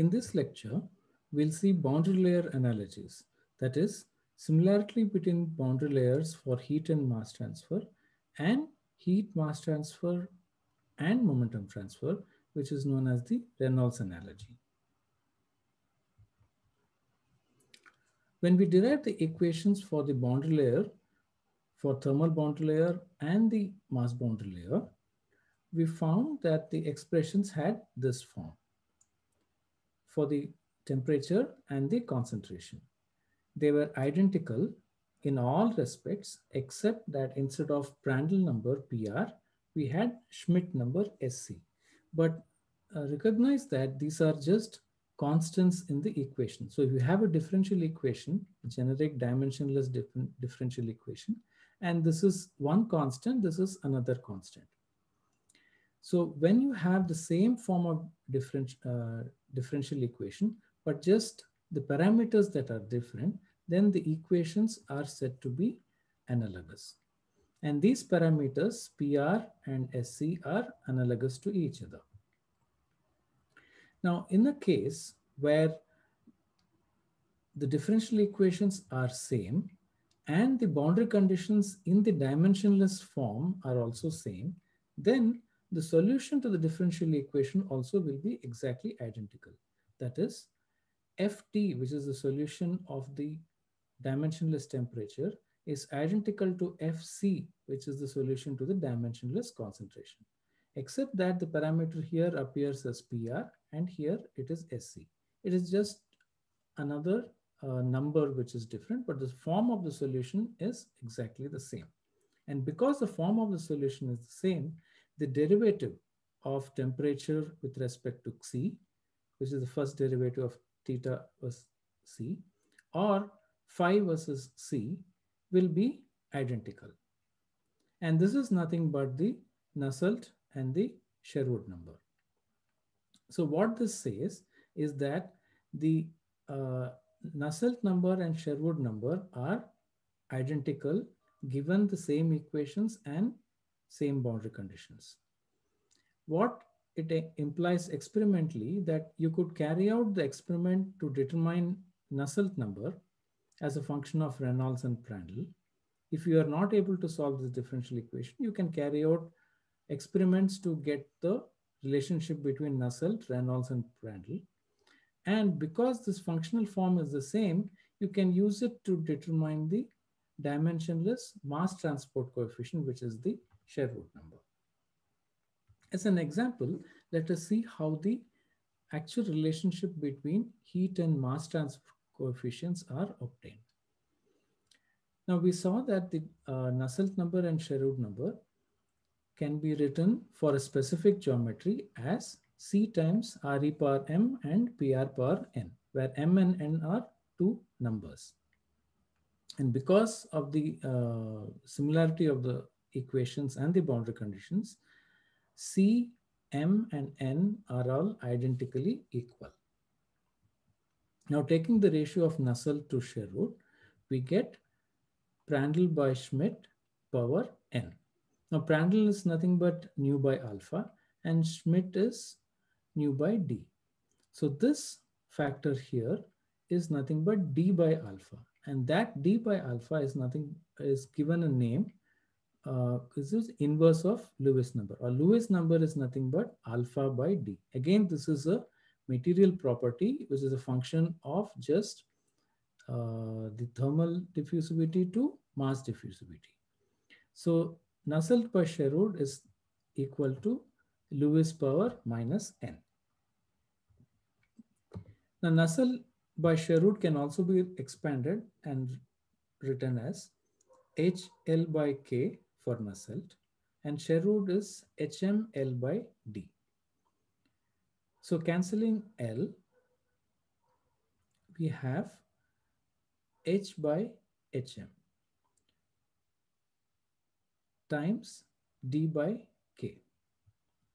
In this lecture, we'll see boundary layer analogies, that is, similarity between boundary layers for heat and mass transfer and heat mass transfer and momentum transfer, which is known as the Reynolds analogy. When we derive the equations for the boundary layer, for thermal boundary layer and the mass boundary layer, we found that the expressions had this form for the temperature and the concentration. They were identical in all respects, except that instead of Prandtl number PR, we had Schmidt number SC. But uh, recognize that these are just constants in the equation. So if you have a differential equation, generic dimensionless differential equation, and this is one constant, this is another constant. So when you have the same form of different, uh, differential equation, but just the parameters that are different, then the equations are said to be analogous. And these parameters, PR and SC, are analogous to each other. Now, in a case where the differential equations are same and the boundary conditions in the dimensionless form are also same, then the solution to the differential equation also will be exactly identical. That is, Ft, which is the solution of the dimensionless temperature, is identical to Fc, which is the solution to the dimensionless concentration, except that the parameter here appears as Pr and here it is Sc. It is just another uh, number which is different, but the form of the solution is exactly the same. And because the form of the solution is the same, the derivative of temperature with respect to C, which is the first derivative of theta versus C, or phi versus C will be identical. And this is nothing but the Nusselt and the Sherwood number. So what this says is that the uh, Nusselt number and Sherwood number are identical given the same equations and same boundary conditions. What it implies experimentally that you could carry out the experiment to determine Nusselt number as a function of Reynolds and Prandtl. If you are not able to solve this differential equation, you can carry out experiments to get the relationship between Nusselt, Reynolds, and Prandtl. And because this functional form is the same, you can use it to determine the dimensionless mass transport coefficient, which is the Sherwood number. As an example, let us see how the actual relationship between heat and mass transfer coefficients are obtained. Now we saw that the uh, Nusselt number and Sherwood number can be written for a specific geometry as C times RE power M and PR power N, where M and N are two numbers. And because of the uh, similarity of the equations and the boundary conditions, C, M and N are all identically equal. Now taking the ratio of Nusselt to Sherwood, we get Prandtl by Schmidt power N. Now Prandtl is nothing but nu by alpha and Schmidt is nu by D. So this factor here is nothing but D by alpha and that D by alpha is nothing is given a name uh, this is inverse of Lewis number or Lewis number is nothing but alpha by d. Again, this is a material property which is a function of just uh, the thermal diffusivity to mass diffusivity. So Nusselt per Sherwood is equal to Lewis power minus n. Now Nusselt by Sherwood can also be expanded and written as HL by K for Nusselt and Sherwood is HML by D. So cancelling L, we have H by HM times D by K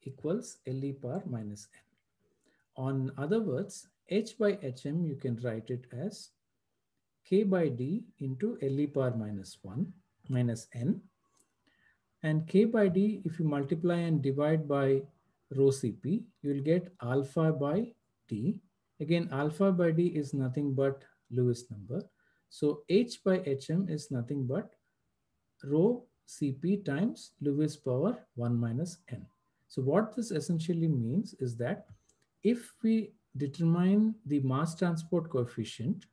equals LE power minus N. On other words, H by HM, you can write it as K by D into LE power minus 1 minus N and K by D, if you multiply and divide by rho Cp, you will get alpha by d. Again, alpha by D is nothing but Lewis number. So H by HM is nothing but rho Cp times Lewis power 1 minus N. So what this essentially means is that if we determine the mass transport coefficient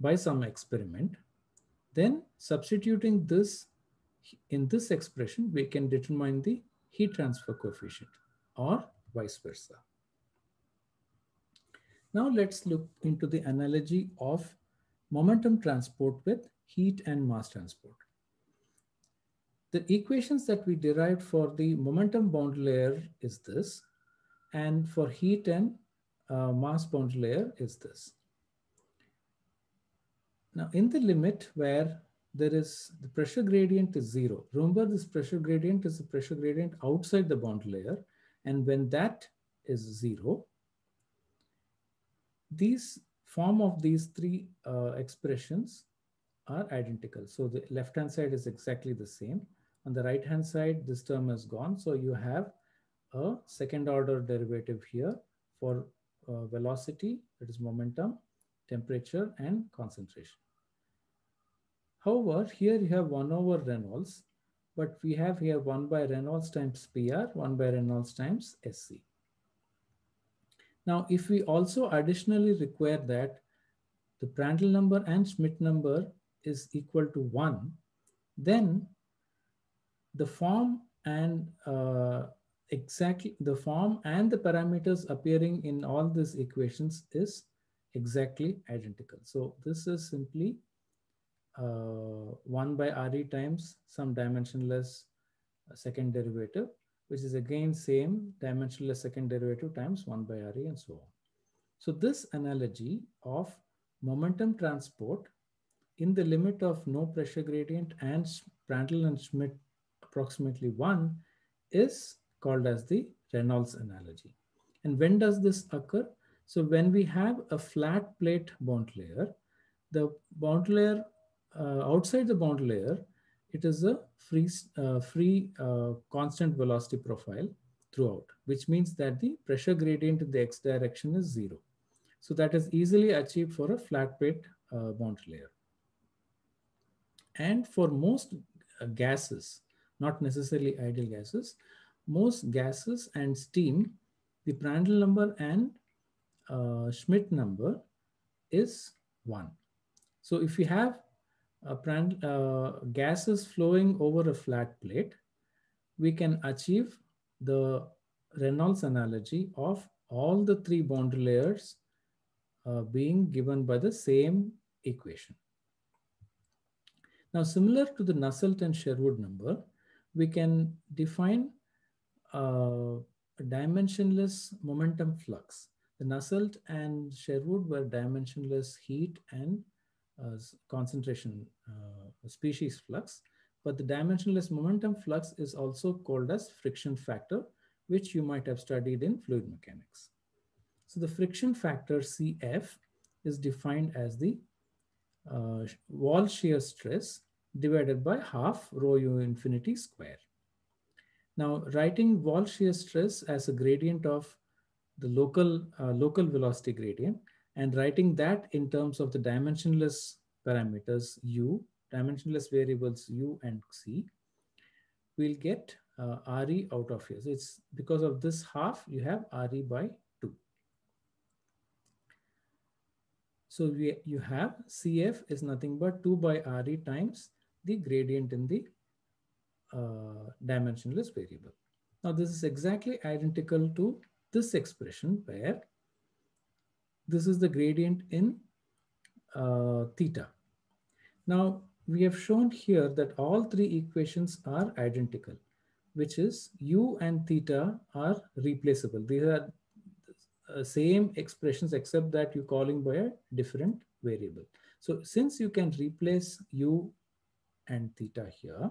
by some experiment, then substituting this in this expression, we can determine the heat transfer coefficient or vice versa. Now let's look into the analogy of momentum transport with heat and mass transport. The equations that we derived for the momentum bound layer is this, and for heat and uh, mass bound layer is this. Now in the limit where there is the pressure gradient is zero. Remember this pressure gradient is the pressure gradient outside the bond layer. And when that is zero, these form of these three uh, expressions are identical. So the left-hand side is exactly the same. On the right-hand side, this term is gone. So you have a second order derivative here for uh, velocity, that is momentum, temperature, and concentration. However, here you have 1 over Reynolds, but we have here 1 by Reynolds times PR, 1 by Reynolds times SC. Now, if we also additionally require that the Prandtl number and Schmidt number is equal to 1, then the form and uh, exactly the form and the parameters appearing in all these equations is exactly identical. So this is simply uh, 1 by RE times some dimensionless uh, second derivative, which is again same dimensionless second derivative times 1 by RE and so on. So this analogy of momentum transport in the limit of no pressure gradient and Prandtl and Schmidt approximately 1 is called as the Reynolds analogy. And when does this occur? So when we have a flat plate bound layer, the bound layer uh, outside the bound layer, it is a free, uh, free uh, constant velocity profile throughout, which means that the pressure gradient in the x direction is zero. So that is easily achieved for a flat plate uh, bound layer. And for most uh, gases, not necessarily ideal gases, most gases and steam, the Prandtl number and uh, Schmidt number is one. So if you have uh, gases flowing over a flat plate, we can achieve the Reynolds analogy of all the three boundary layers uh, being given by the same equation. Now, similar to the Nusselt and Sherwood number, we can define uh, a dimensionless momentum flux. The Nusselt and Sherwood were dimensionless heat and concentration uh, species flux, but the dimensionless momentum flux is also called as friction factor, which you might have studied in fluid mechanics. So the friction factor CF is defined as the uh, wall shear stress divided by half rho u infinity square. Now writing wall shear stress as a gradient of the local, uh, local velocity gradient and writing that in terms of the dimensionless parameters u, dimensionless variables u and c, we'll get uh, re out of here. So it's because of this half, you have re by 2. So we, you have cf is nothing but 2 by re times the gradient in the uh, dimensionless variable. Now this is exactly identical to this expression where this is the gradient in uh, theta. Now, we have shown here that all three equations are identical, which is u and theta are replaceable. These are uh, same expressions except that you're calling by a different variable. So since you can replace u and theta here,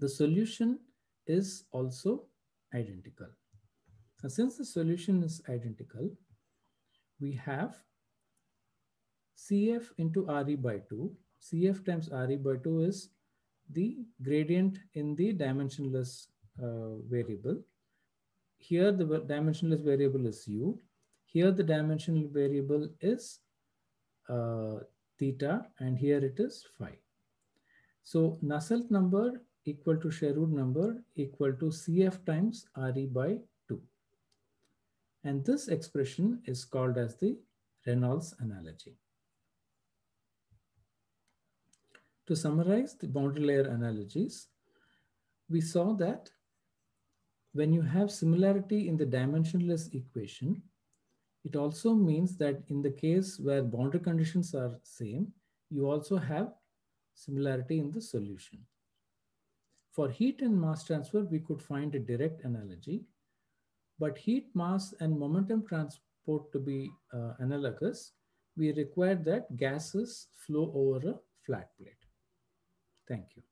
the solution is also identical. Now, since the solution is identical, we have Cf into Re by 2. Cf times Re by 2 is the gradient in the dimensionless uh, variable. Here the dimensionless variable is u. Here the dimensional variable is uh, theta and here it is phi. So Nusselt number equal to Sherwood number equal to Cf times Re by and this expression is called as the Reynolds analogy. To summarize the boundary layer analogies, we saw that when you have similarity in the dimensionless equation, it also means that in the case where boundary conditions are same, you also have similarity in the solution. For heat and mass transfer, we could find a direct analogy but heat mass and momentum transport to be uh, analogous, we require that gases flow over a flat plate. Thank you.